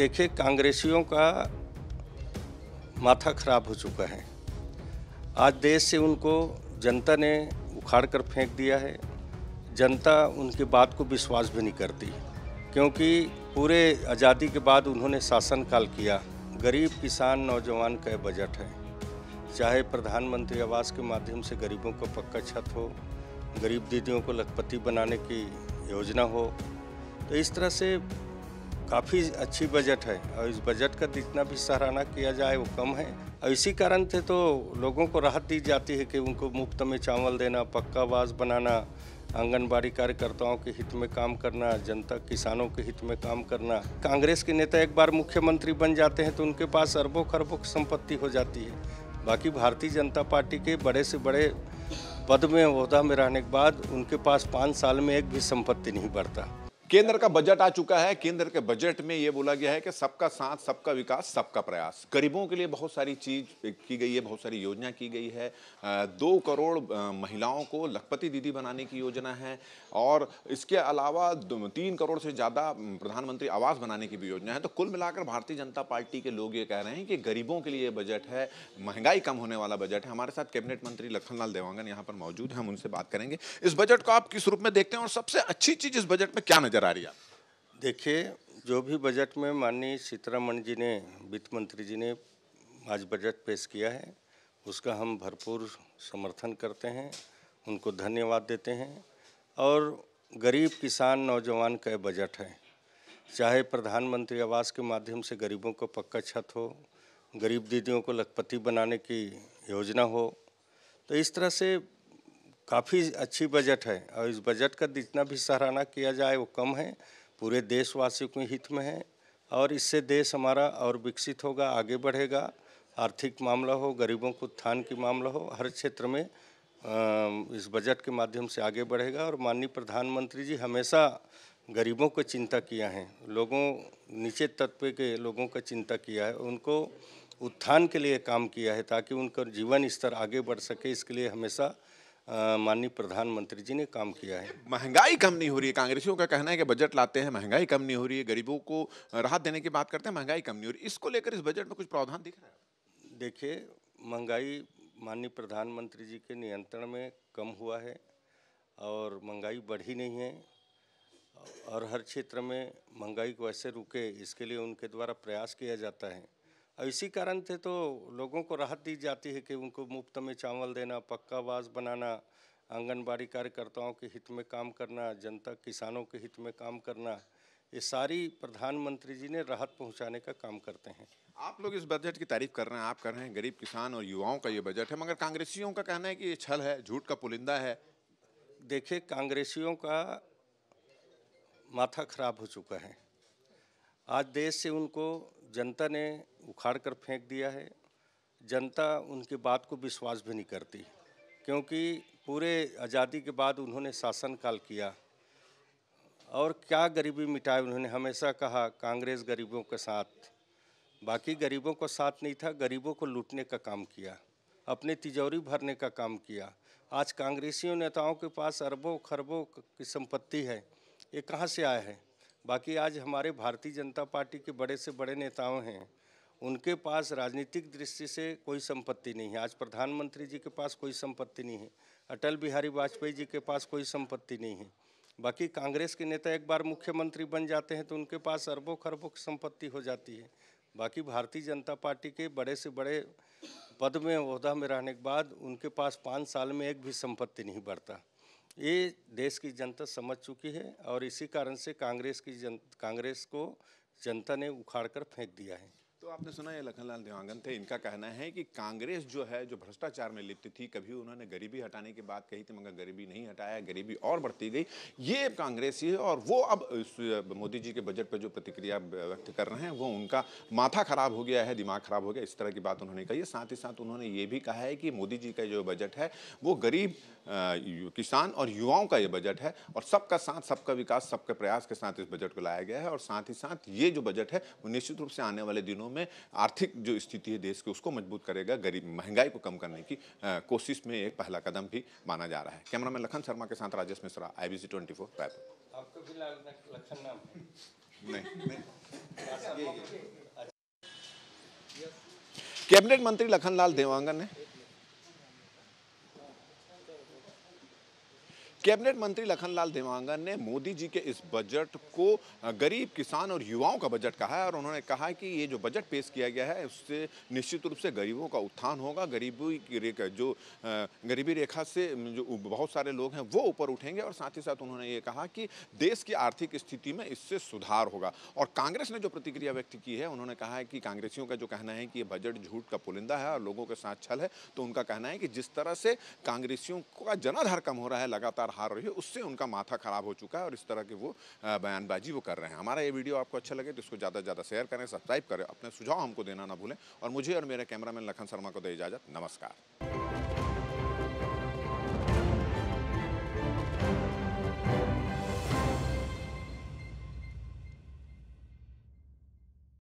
देखिए कांग्रेसियों का माथा खराब हो चुका है आज देश से उनको जनता ने उखाड़ कर फेंक दिया है जनता उनकी बात को विश्वास भी नहीं करती क्योंकि पूरे आज़ादी के बाद उन्होंने शासनकाल किया गरीब किसान नौजवान का बजट है चाहे प्रधानमंत्री आवास के माध्यम से गरीबों को पक्का छत हो गरीब दीदियों को लखपति बनाने की योजना हो तो इस तरह से काफ़ी अच्छी बजट है और इस बजट का जितना भी सराहना किया जाए वो कम है और इसी कारण से तो लोगों को राहत दी जाती है कि उनको मुफ्त में चावल देना पक्का बाज बनाना आंगनबाड़ी कार्यकर्ताओं के हित में काम करना जनता किसानों के हित में काम करना कांग्रेस के नेता एक बार मुख्यमंत्री बन जाते हैं तो उनके पास अरबों खरबों की संपत्ति हो जाती है बाकी भारतीय जनता पार्टी के बड़े से बड़े पद में अहदा में रहने के बाद उनके पास पाँच साल में एक भी संपत्ति नहीं बढ़ता केंद्र का बजट आ चुका है केंद्र के बजट में ये बोला गया है कि सबका साथ सबका विकास सबका प्रयास गरीबों के लिए बहुत सारी चीज की गई है बहुत सारी योजना की गई है दो करोड़ महिलाओं को लखपति दीदी बनाने की योजना है और इसके अलावा तीन करोड़ से ज़्यादा प्रधानमंत्री आवास बनाने की भी योजना है तो कुल मिलाकर भारतीय जनता पार्टी के लोग ये कह रहे हैं कि गरीबों के लिए बजट है महंगाई कम होने वाला बजट है हमारे साथ कैबिनेट मंत्री लखनलाल देवांगन यहाँ पर मौजूद है हम उनसे बात करेंगे इस बजट को आप किस रूप में देखते हैं और सबसे अच्छी चीज़ इस बजट में क्या नजर करा रही आप देखिए जो भी बजट में माननीय सीतारामन जी ने वित्त मंत्री जी ने आज बजट पेश किया है उसका हम भरपूर समर्थन करते हैं उनको धन्यवाद देते हैं और गरीब किसान नौजवान का बजट है चाहे प्रधानमंत्री आवास के माध्यम से गरीबों को पक्का छत हो गरीब दीदियों को लखपति बनाने की योजना हो तो इस तरह से काफ़ी अच्छी बजट है और इस बजट का जितना भी सराहना किया जाए वो कम है पूरे देशवासियों के हित में है और इससे देश हमारा और विकसित होगा आगे बढ़ेगा आर्थिक मामला हो गरीबों को उत्थान की मामला हो हर क्षेत्र में इस बजट के माध्यम से आगे बढ़ेगा और माननीय प्रधानमंत्री जी हमेशा गरीबों को चिंता किया है लोगों नीचे तत्व के लोगों का चिंता किया है उनको उत्थान के लिए काम किया है ताकि उनका जीवन स्तर आगे बढ़ सके इसके लिए हमेशा माननीय प्रधानमंत्री जी ने काम किया है महंगाई कम नहीं हो रही है कांग्रेसियों का कहना है कि बजट लाते हैं महंगाई कम नहीं हो रही है गरीबों को राहत देने की बात करते हैं महंगाई कम नहीं हो रही इसको लेकर इस बजट में कुछ प्रावधान दिख रहा है देखिए महंगाई माननीय प्रधानमंत्री जी के नियंत्रण में कम हुआ है और महंगाई बढ़ी नहीं है और हर क्षेत्र में महंगाई को ऐसे रुके इसके लिए उनके द्वारा प्रयास किया जाता है इसी कारण से तो लोगों को राहत दी जाती है कि उनको मुफ्त में चावल देना पक्का आवास बनाना आंगनबाड़ी कार्यकर्ताओं के हित में काम करना जनता किसानों के हित में काम करना ये सारी प्रधानमंत्री जी ने राहत पहुंचाने का काम करते हैं आप लोग इस बजट की तारीफ कर रहे हैं आप कर रहे हैं गरीब किसान और युवाओं का ये बजट है मगर कांग्रेसियों का कहना है कि ये छल है झूठ का पुलिंदा है देखिए कांग्रेसियों का माथा खराब हो चुका है आज देश से उनको जनता ने उखाड़ कर फेंक दिया है जनता उनकी बात को विश्वास भी नहीं करती क्योंकि पूरे आज़ादी के बाद उन्होंने शासन काल किया और क्या गरीबी मिटाई उन्होंने हमेशा कहा कांग्रेस गरीबों के साथ बाकी गरीबों को साथ नहीं था गरीबों को लूटने का काम किया अपने तिजोरी भरने का काम किया आज कांग्रेसियों नेताओं के पास अरबों खरबों की संपत्ति है ये कहाँ से आया है बाकी आज हमारे भारतीय जनता पार्टी के बड़े से बड़े नेताओं हैं उनके पास राजनीतिक दृष्टि से कोई संपत्ति नहीं है आज प्रधानमंत्री जी के पास कोई संपत्ति नहीं है अटल बिहारी वाजपेयी जी के पास कोई संपत्ति नहीं है बाकी कांग्रेस के नेता एक बार मुख्यमंत्री बन जाते हैं तो उनके पास अरबों खरबों की संपत्ति हो जाती है बाकी भारतीय जनता पार्टी के बड़े से बड़े पद में अहदा में रहने के बाद उनके पास पाँच साल में एक भी संपत्ति नहीं बढ़ता ये देश की जनता समझ चुकी है और इसी कारण से कांग्रेस की जन कांग्रेस को जनता ने उखाड़ कर फेंक दिया है आपने सुना ये लखनलाल देवांगन थे इनका कहना है कि कांग्रेस जो है जो भ्रष्टाचार में लिप्त थी कभी उन्होंने गरीबी हटाने की बात कही थी मगर गरीबी नहीं हटाया गरीबी और बढ़ती गई ये कांग्रेस ही है और वो अब मोदी जी के बजट पर जो प्रतिक्रिया व्यक्त कर रहे हैं वो उनका माथा खराब हो गया है दिमाग खराब हो गया इस तरह की बात उन्होंने कही साथ ही साथ उन्होंने ये भी कहा है कि मोदी जी का जो बजट है वो गरीब किसान और युवाओं का ये बजट है और सबका साथ सबका विकास सबके प्रयास के साथ इस बजट को लाया गया है और साथ ही साथ ये जो बजट है वो निश्चित रूप से आने वाले दिनों में में आर्थिक जो स्थिति है देश की उसको मजबूत करेगा गरीब महंगाई को कम करने की कोशिश में एक पहला कदम भी माना जा रहा है कैमरा मैन लखन शर्मा के साथ Rajesh Mishra I B C twenty four Raipur नहीं। कैबिनेट मंत्री लखनलाल देवांगन ने कैबिनेट मंत्री लखनलाल देवांगन ने मोदी जी के इस बजट को गरीब किसान और युवाओं का बजट कहा है और उन्होंने कहा है कि ये जो बजट पेश किया गया है उससे निश्चित रूप से गरीबों का उत्थान होगा गरीबी की रेखा जो गरीबी रेखा से जो बहुत सारे लोग हैं वो ऊपर उठेंगे और साथ ही साथ उन्होंने ये कहा कि देश की आर्थिक स्थिति में इससे सुधार होगा और कांग्रेस ने जो प्रतिक्रिया व्यक्त की है उन्होंने कहा है कि कांग्रेसियों का जो कहना है कि ये बजट झूठ का पुलिंदा है और लोगों के साथ छल है तो उनका कहना है कि जिस तरह से कांग्रेसियों का जनाधार कम हो रहा है लगातार बार हार रही है उससे उनका माथा खराब हो चुका है और इस तरह की वो बयानबाजी वो कर रहे हैं हमारा ये वीडियो आपको अच्छा लगे तो इसको ज़्यादा से ज़्यादा शेयर करें सब्सक्राइब करें अपने सुझाव हमको देना ना भूलें और मुझे और मेरे कैमरामैन लखन शर्मा को दे इजाज़त नमस्कार